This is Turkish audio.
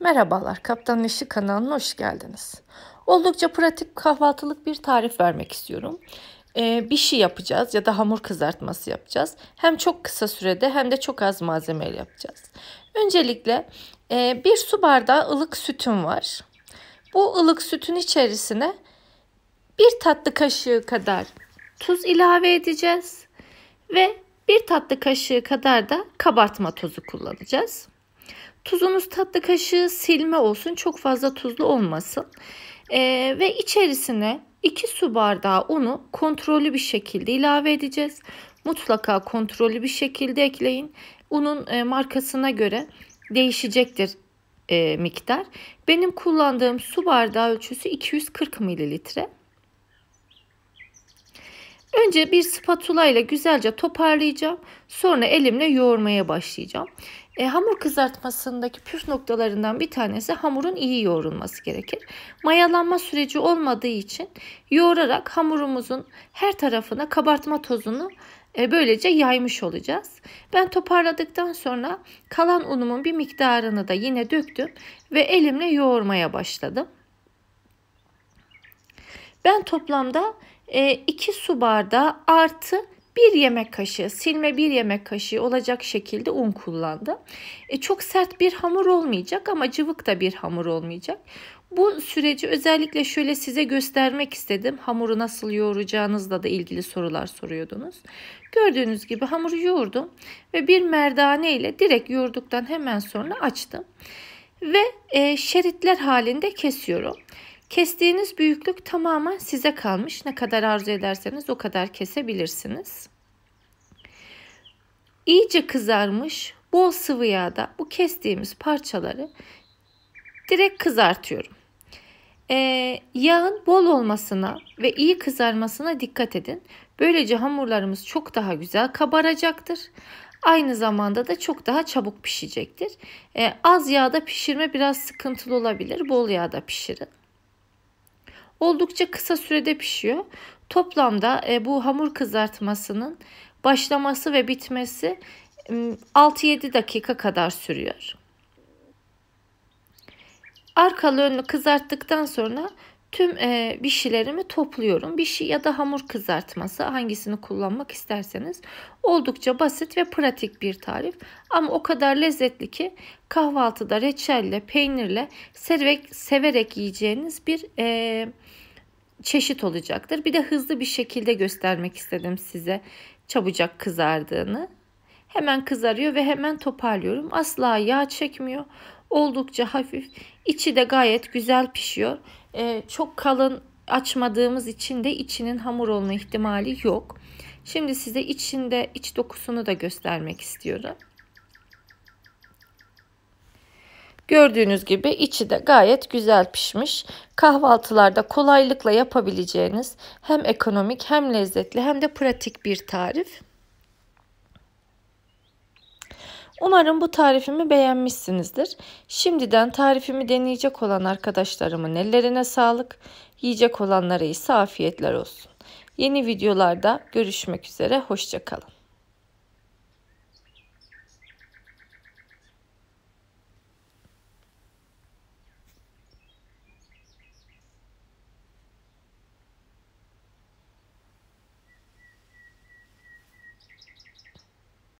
Merhabalar, Kaptan Işık kanalına hoş geldiniz. Oldukça pratik kahvaltılık bir tarif vermek istiyorum. Ee, bir şey yapacağız ya da hamur kızartması yapacağız. Hem çok kısa sürede hem de çok az malzemeyle yapacağız. Öncelikle e, bir su bardağı ılık sütüm var. Bu ılık sütün içerisine bir tatlı kaşığı kadar tuz ilave edeceğiz. Ve bir tatlı kaşığı kadar da kabartma tozu kullanacağız. Tuzunuz tatlı kaşığı silme olsun. Çok fazla tuzlu olmasın. Ee, ve içerisine 2 su bardağı unu kontrollü bir şekilde ilave edeceğiz. Mutlaka kontrollü bir şekilde ekleyin. Unun e, markasına göre değişecektir e, miktar. Benim kullandığım su bardağı ölçüsü 240 mililitre. Önce bir spatula ile güzelce toparlayacağım. Sonra elimle yoğurmaya başlayacağım. E, hamur kızartmasındaki püf noktalarından bir tanesi hamurun iyi yoğrulması gerekir. Mayalanma süreci olmadığı için yoğurarak hamurumuzun her tarafına kabartma tozunu e, böylece yaymış olacağız. Ben toparladıktan sonra kalan unumun bir miktarını da yine döktüm ve elimle yoğurmaya başladım. Ben toplamda 2 e, su bardağı artı 1 yemek kaşığı silme 1 yemek kaşığı olacak şekilde un kullandım. E, çok sert bir hamur olmayacak ama cıvık da bir hamur olmayacak. Bu süreci özellikle şöyle size göstermek istedim. Hamuru nasıl yoğuracağınızla da ilgili sorular soruyordunuz. Gördüğünüz gibi hamuru yoğurdum ve bir merdane ile direkt yoğurduktan hemen sonra açtım. Ve e, şeritler halinde kesiyorum. Kestiğiniz büyüklük tamamen size kalmış. Ne kadar arzu ederseniz o kadar kesebilirsiniz. İyice kızarmış bol sıvı yağda bu kestiğimiz parçaları direkt kızartıyorum. Ee, yağın bol olmasına ve iyi kızarmasına dikkat edin. Böylece hamurlarımız çok daha güzel kabaracaktır. Aynı zamanda da çok daha çabuk pişecektir. Ee, az yağda pişirme biraz sıkıntılı olabilir. Bol yağda pişirin. Oldukça kısa sürede pişiyor. Toplamda e, bu hamur kızartmasının başlaması ve bitmesi 6-7 dakika kadar sürüyor. Arkalı önlü kızarttıktan sonra tüm e, bişilerimi topluyorum. Bişi şey ya da hamur kızartması hangisini kullanmak isterseniz oldukça basit ve pratik bir tarif ama o kadar lezzetli ki kahvaltıda reçelle, peynirle severek, severek yiyeceğiniz bir e, çeşit olacaktır. Bir de hızlı bir şekilde göstermek istedim size çabucak kızardığını. Hemen kızarıyor ve hemen toparlıyorum. Asla yağ çekmiyor. Oldukça hafif. İçi de gayet güzel pişiyor ee, çok kalın açmadığımız için de içinin hamur olma ihtimali yok. Şimdi size içinde iç dokusunu da göstermek istiyorum. Gördüğünüz gibi içi de gayet güzel pişmiş. Kahvaltılarda kolaylıkla yapabileceğiniz hem ekonomik hem lezzetli hem de pratik bir tarif. Umarım bu tarifimi beğenmişsinizdir. Şimdiden tarifimi deneyecek olan arkadaşlarımın ellerine sağlık, yiyecek olanlara ise afiyetler olsun. Yeni videolarda görüşmek üzere, hoşçakalın.